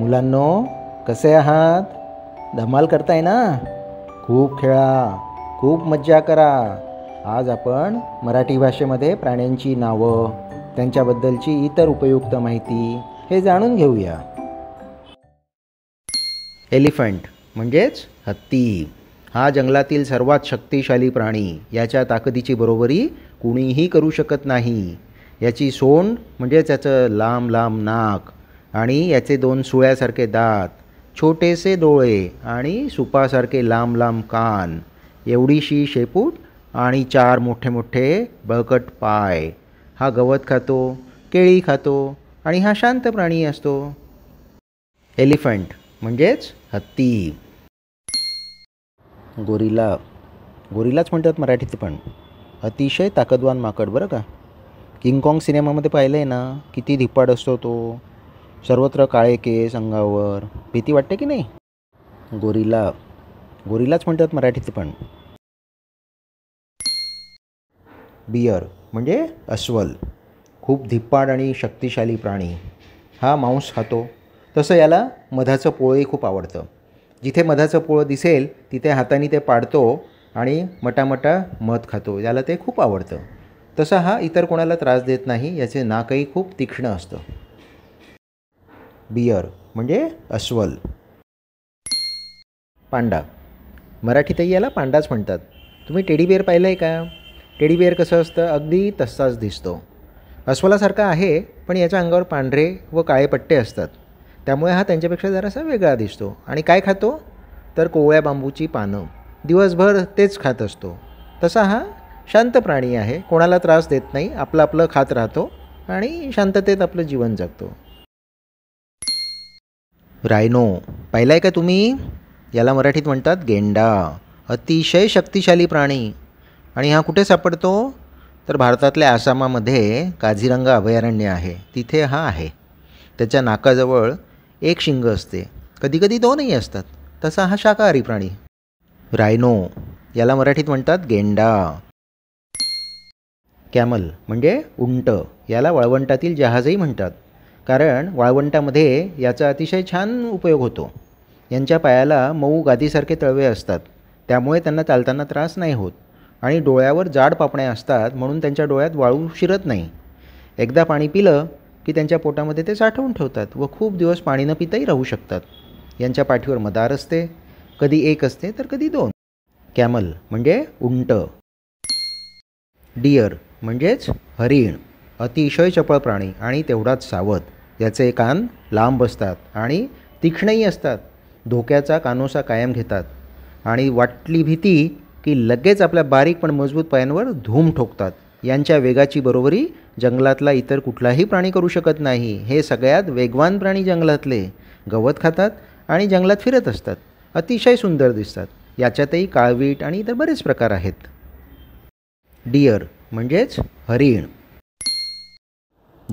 मुलांनो कसे आहात धमाल करताय ना खूप खेळा खूप मज्जा करा आज आपण मराठी भाषेमध्ये प्राण्यांची नावं त्यांच्याबद्दलची इतर उपयुक्त माहिती हे जाणून घेऊया एलिफंट म्हणजेच हत्ती हा जंगलातील सर्वात शक्तिशाली प्राणी याच्या ताकदीची बरोबरी कुणीही करू शकत नाही याची सोंड म्हणजे त्याचं लांब लांब नाक आणि याचे दोन सुळ्यासारखे दात छोटेसे डोळे आणि सुपासारखे लांब लांब कान एवढीशी शेपूट आणि चार मोठे मोठे बळकट पाय हा गवत खातो केळी खातो आणि हा शांत प्राणी असतो एलिफंट म्हणजेच हत्ती गोरिला गोरिलाच म्हणतात मराठीत पण अतिशय ताकदवान माकड बरं का किंगकाँग सिनेमामध्ये पाहिलं आहे ना किती धिप्पाड असतो तो सर्वत्र काळे केस अंगावर भीती वाटते की नाही गोरीला गोरीलाच म्हणतात मराठीत पण बियर म्हणजे अस्वल खूप धिप्पाड आणि शक्तिशाली प्राणी हा मांस खातो तसं याला मधाचं पोळंही खूप आवडतं जिथे मधाचं पोळं दिसेल तिथे हाताने ते पाडतो आणि मटामटा मध खातो याला ते खूप आवडतं तसा हा इतर कोणाला त्रास देत नाही याचे नाकही खूप तीक्ष्ण असतं बियर म्हणजे अस्वल पांडा मराठीतही याला पांडाच म्हणतात तुम्ही टेडी बिअर पाहिलं आहे का टेडी कसं असतं अगदी तसाच दिसतो अस्वलासारखा आहे पण याच्या अंगावर पांढरे व काळे पट्टे असतात त्यामुळे हा त्यांच्यापेक्षा जरासा वेगळा दिसतो आणि काय खातो तर कोवळ्या बांबूची पानं दिवसभर तेच खात असतो तसा हा शांत प्राणी आहे कोणाला त्रास देत नाही आपलं आपलं खात राहतो आणि शांततेत आपलं जीवन जगतो रायनो पाहिला आहे का तुम्ही याला मराठीत म्हणतात गेंडा अतिशय शक्तिशाली प्राणी आणि हा कुठे सापडतो तर भारतातल्या आसामामध्ये काझीरंगा अभयारण्य आहे तिथे हा आहे त्याच्या नाकाजवळ एक शिंग असते कधीकधी दोनही असतात तसा हा शाकाहारी प्राणी रायनो याला मराठीत म्हणतात गेंडा कॅमल म्हणजे उंट याला वळवंटातील जहाजही म्हणतात कारण वाळवंटामध्ये याचा अतिशय छान उपयोग होतो यांच्या पायाला मऊ गादीसारखे तळवे असतात त्यामुळे त्यांना चालताना त्रास नाही होत आणि डोळ्यावर जाड पापण्या असतात म्हणून त्यांच्या डोळ्यात वाळू शिरत नाही एकदा पाणी पिलं की त्यांच्या पोटामध्ये ते साठवून ठेवतात व खूप दिवस पाणी न पिताही राहू शकतात यांच्या पाठीवर मदार असते कधी एक असते तर कधी दोन कॅमल म्हणजे उंट डियर म्हणजेच हरिण अतिशय चपळ प्राणी आणि तेवढाच सावध याचे कान लांब असतात आणि तीक्ष्णही असतात धोक्याचा कानोसा कायम घेतात आणि वाटली भीती की लगेच आपल्या बारीक पण मजबूत पायांवर धूम ठोकतात यांच्या वेगाची बरोबरी जंगलातला इतर कुठलाही प्राणी करू शकत नाही हे सगळ्यात वेगवान प्राणी जंगलातले गवत खातात आणि जंगलात फिरत असतात अतिशय सुंदर दिसतात याच्यातही काळवीट आणि इतर बरेच प्रकार आहेत डियर म्हणजेच हरिण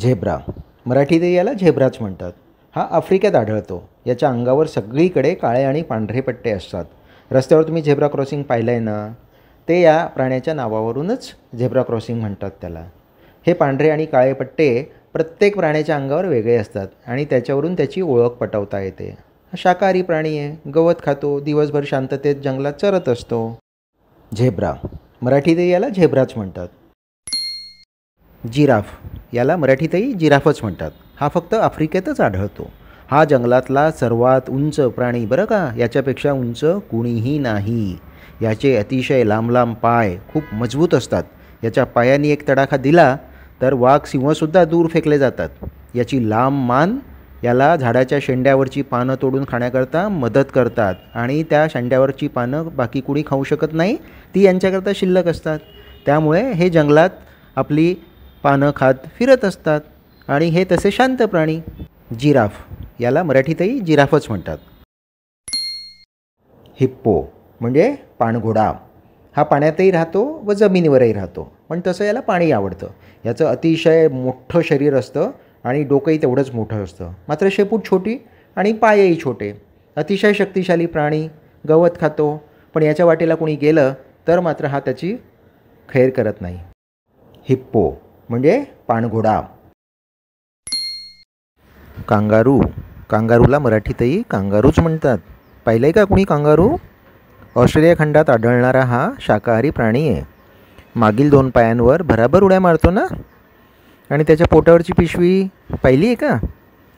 झेब्रा मराठी याला झेब्राच म्हणतात हा आफ्रिकेत आढळतो याच्या अंगावर सगळीकडे काळे आणि पांढरे पट्टे असतात रस्त्यावर तुम्ही झेब्रा क्रॉसिंग पाहिलं आहे ना ते या प्राण्याच्या नावावरूनच झेब्रा क्रॉसिंग म्हणतात त्याला हे पांढरे आणि काळे पट्टे प्रत्येक प्राण्याच्या अंगावर वेगळे असतात आणि त्याच्यावरून त्याची ओळख पटवता येते हा शाकाहारी प्राणी आहे गवत खातो दिवसभर शांततेत जंगलात चरत असतो झेब्रा मराठी याला झेब्राच म्हणतात जिराफ याला मराठीतही जिराफच म्हणतात हा फक्त आफ्रिकेतच आढळतो हा जंगलातला सर्वात उंच प्राणी बरं का याच्यापेक्षा उंच कुणीही नाही याचे अतिशय लांब लांब पाय खूप मजबूत असतात याच्या पायाने एक तडाखा दिला तर वाघ सिंहसुद्धा दूर फेकले जातात याची लांब मान याला झाडाच्या शेंड्यावरची पानं तोडून खाण्याकरता मदत करतात आणि त्या शेंड्यावरची पानं बाकी कुणी खाऊ शकत नाही ती यांच्याकरता शिल्लक असतात त्यामुळे हे जंगलात आपली पानं खात फिरत असतात आणि हे तसे शांत प्राणी जिराफ याला मराठीतही जिराफच म्हणतात हिप्पो म्हणजे पाणघोडा हा पाण्यातही राहतो व जमिनीवरही राहतो पण तसं याला पाणी आवडतं याचं अतिशय मोठं शरीर असतं आणि डोकंही तेवढंच मोठं असतं मात्र शेपूट छोटी आणि पायही छोटे अतिशय शक्तिशाली प्राणी गवत खातो पण याच्या वाटेला कोणी गेलं तर मात्र हा त्याची खैर करत नाही हिप्पो म्हणजे पाणघोडा कांगारू कांगारूला मराठीतही कांगारूच म्हणतात पाहिलं आहे का कुणी कांगारू ऑस्ट्रेलिया खंडात आढळणारा हा शाकाहारी प्राणी आहे मागील दोन पायांवर भराभर उड्या मारतो ना आणि त्याच्या पोटावरची पिशवी पाहिली आहे का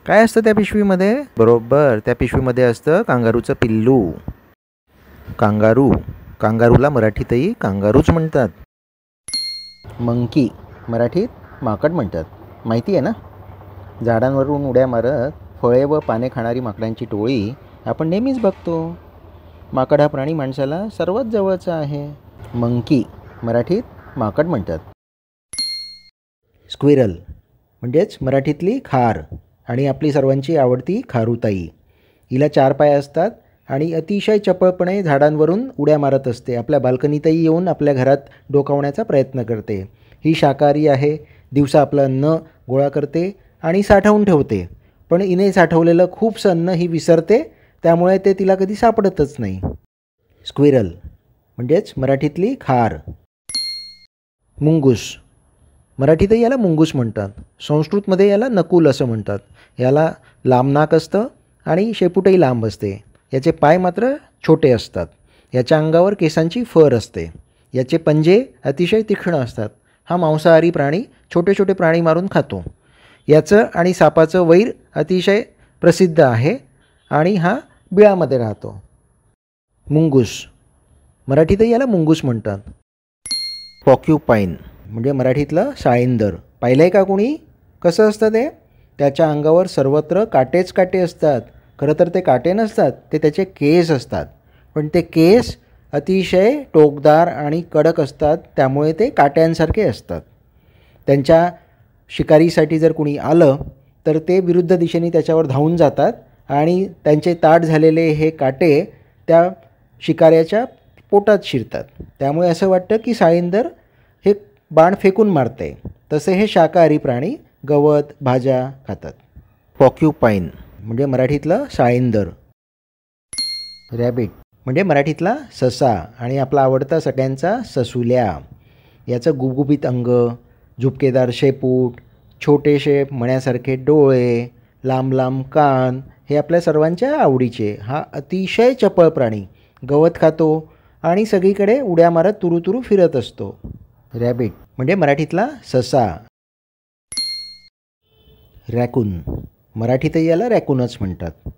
काय असतं त्या पिशवीमध्ये बरोबर त्या पिशवीमध्ये असतं कांगारूचं पिल्लू कांगारू कांगारूला मराठीतही कांगारूच म्हणतात मंकी मराठीत माकड म्हणतात माहिती आहे ना झाडांवरून उड्या मारत फळे व पाने खाणारी माकडांची टोळी आपण नेहमीच बघतो माकड हा प्राणी माणसाला सर्वात जवळचा आहे मंकी मराठीत माकड म्हणतात स्क्विरल म्हणजेच मराठीतली खार आणि आपली सर्वांची आवडती खारुताई हिला चार पाय असतात आणि अतिशय चपळपणे झाडांवरून उड्या मारत असते आपल्या बाल्कनीतही येऊन आपल्या घरात डोकावण्याचा प्रयत्न करते ही शाकाहारी आहे दिवसा आपलं अन्न गोळा करते आणि साठवून ठेवते पण इने साठवलेलं खूपसं अन्न ही विसरते त्यामुळे ते तिला कधी सापडतच नाही स्क्विरल म्हणजेच मराठीतली खार मुंगूस मराठीतही याला मुंगूस म्हणतात संस्कृतमध्ये याला नकुल असं म्हणतात याला लांब नाक असतं आणि शेपूटही लांब असते याचे पाय मात्र छोटे असतात याच्या अंगावर केसांची फर असते याचे पंजे अतिशय तीक्ष्ण असतात हा मांसाहारी प्राणी छोटे छोटे प्राणी मारून खातो याचं आणि सापाचं वैर अतिशय प्रसिद्ध आहे आणि हा बिळामध्ये राहतो मुंगूस मराठीतही याला मुंगूस म्हणतात पॉक्युपाईन म्हणजे मराठीतलं साळींदर पाहिलं आहे का कोणी कसं असतं ते त्याच्या अंगावर सर्वत्र काटेच काटे असतात खरं तर ते काटे नसतात ते त्याचे केस असतात पण ते केस अतिशय टोकदार आणि कडक असतात त्यामुळे ते काट्यांसारखे असतात त्यांच्या शिकारीसाठी जर कुणी आलं तर ते विरुद्ध दिशेने त्याच्यावर धावून जातात आणि त्यांचे ताट झालेले हे काटे त्या शिकाऱ्याच्या पोटात शिरतात त्यामुळे असं वाटतं की साळींदर हे बाण फेकून मारते तसे हे शाकाहारी प्राणी गवत भाज्या खातात पॉक्युपाईन म्हणजे मराठीतलं साळींदर रॅबिट म्हणजे मराठीतला ससा आणि आपला आवडता सगळ्यांचा ससुल्या याचं गुबगुबीत अंग झुपकेदार शेपूट छोटेसे मण्यासारखे डोळे लांब लांब कान हे आपल्या सर्वांच्या आवडीचे हा अतिशय चपळ प्राणी गवत खातो आणि सगळीकडे उड्या मारत तुरुतुरू फिरत असतो रॅबिट म्हणजे मराठीतला ससा रॅकून मराठीतही याला रॅकूनच म्हणतात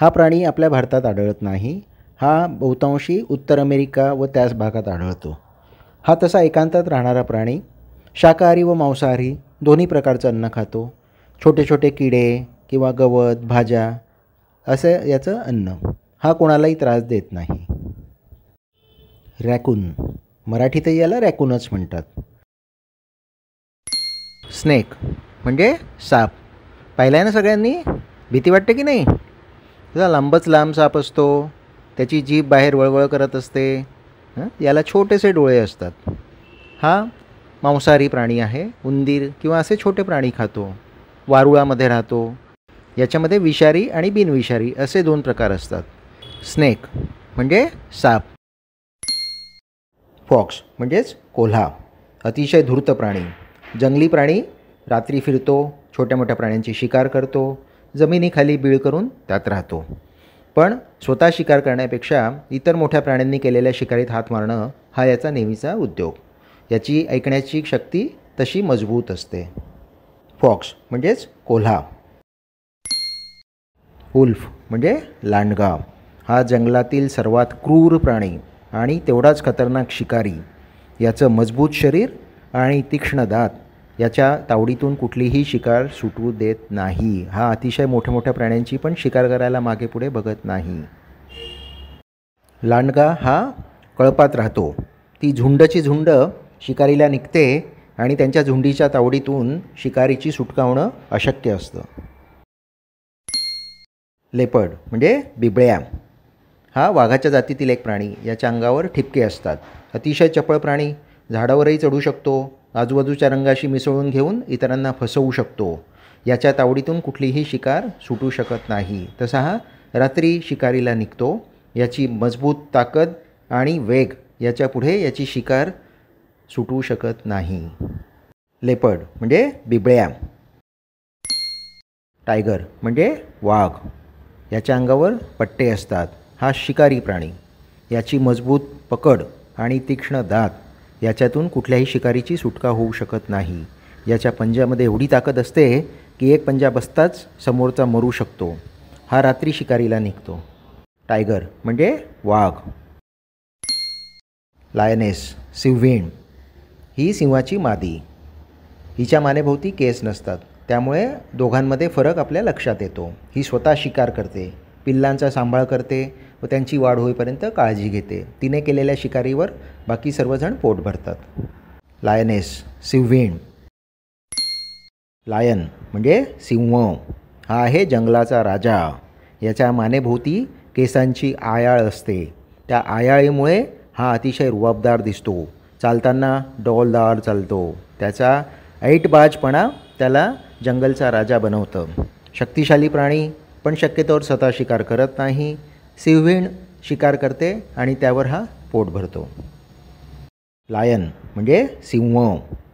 हा प्राणी आपल्या भारतात आढळत नाही हा बहुतांशी उत्तर अमेरिका व त्याच भागात आढळतो हा तसा एकांतात राहणारा प्राणी शाकाहारी व मांसाहारी दोन्ही प्रकारचं अन्न खातो छोटे छोटे किडे किंवा गवत भाज्या असं याचं अन्न हा कोणालाही त्रास देत नाही रॅकून मराठीतही याला रॅकूनच म्हणतात स्नेक म्हणजे साप पाहिला आहे ना सगळ्यांनी भीती वाटते की नाही त्याचा लांबच लांब साप असतो त्याची जीभ बाहेर वळवळ करत असते याला छोटेसे डोळे असतात हा मांसाहारी प्राणी आहे उंदीर किंवा असे छोटे प्राणी खातो वारुळामध्ये राहतो याच्यामध्ये विषारी आणि बिनविषारी असे दोन प्रकार असतात स्नेक म्हणजे साप फॉक्स म्हणजेच कोल्हा अतिशय धूर्त प्राणी जंगली प्राणी रात्री फिरतो छोट्या मोठ्या प्राण्यांची शिकार करतो जमिनीखाली बीळ करून त्यात राहतो पण स्वतः शिकार करण्यापेक्षा इतर मोठ्या प्राण्यांनी केलेल्या शिकारीत हात मारणं हा याचा नेहमीचा उद्योग याची ऐकण्याची शक्ती तशी मजबूत असते फॉक्स म्हणजेच कोल्हा उल्फ म्हणजे लांडगा हा जंगलातील सर्वात क्रूर प्राणी आणि तेवढाच खतरनाक शिकारी याचं मजबूत शरीर आणि तीक्ष्ण दात याच्या तावडीतून कुठलीही शिकार सुटू देत नाही हा अतिशय मोठ्या मोठ्या प्राण्यांची पण शिकार करायला मागे पुढे बघत नाही लांडगा हा कळपात राहतो ती झुंडची झुंड शिकारीला निघते आणि त्यांच्या झुंडीच्या तावडीतून शिकारीची सुटकावणं अशक्य असतं लेपड म्हणजे बिबळ्या हा वाघाच्या जातीतील एक प्राणी याच्या अंगावर ठिपके असतात अतिशय चपळ प्राणी झाडावरही चढू शकतो आजूबाजूच्या रंगाशी मिसळून घेऊन इतरांना फसवू शकतो याच्या तावडीतून कुठलीही शिकार सुटू शकत नाही तसा हा रात्री शिकारीला निघतो याची मजबूत ताकद आणि वेग याच्यापुढे याची शिकार सुटू शकत नाही लेपड म्हणजे बिबळ्या टायगर म्हणजे वाघ याच्या अंगावर पट्टे असतात हा शिकारी प्राणी याची मजबूत पकड आणि तीक्ष्ण दात याच्यातून कुठल्याही शिकारीची सुटका होऊ शकत नाही याच्या पंजामध्ये एवढी ताकद असते की एक पंजा बसताच समोरचा मरू शकतो हा रात्री शिकारीला निघतो टायगर म्हणजे वाघ लायनेस सिंहवीण ही सिंहाची मादी हिच्या मानेभोवती केस नसतात त्यामुळे दोघांमध्ये फरक आपल्या लक्षात येतो ही स्वतः शिकार करते पिल्लांचा सांभाळ करते व त्यांची वाढ होईपर्यंत काळजी घेते तिने केलेल्या शिकारीवर बाकी सर्वजण पोट भरतात लायनेस सिंहवीण लायन म्हणजे सिंह हा आहे जंगलाचा राजा याच्या मानेभोवती केसांची आयाळ असते त्या आयाळीमुळे हा अतिशय रुबाबदार दिसतो चालताना डौलदार चालतो त्याचा ऐटबाजपणा त्याला जंगलचा राजा बनवतं शक्तिशाली प्राणी पण शक्यतोवर स्वतः शिकार करत नाही सिंहवीण शिकार करते आणि त्यावर हा पोट भरतो लायन म्हणजे सिंह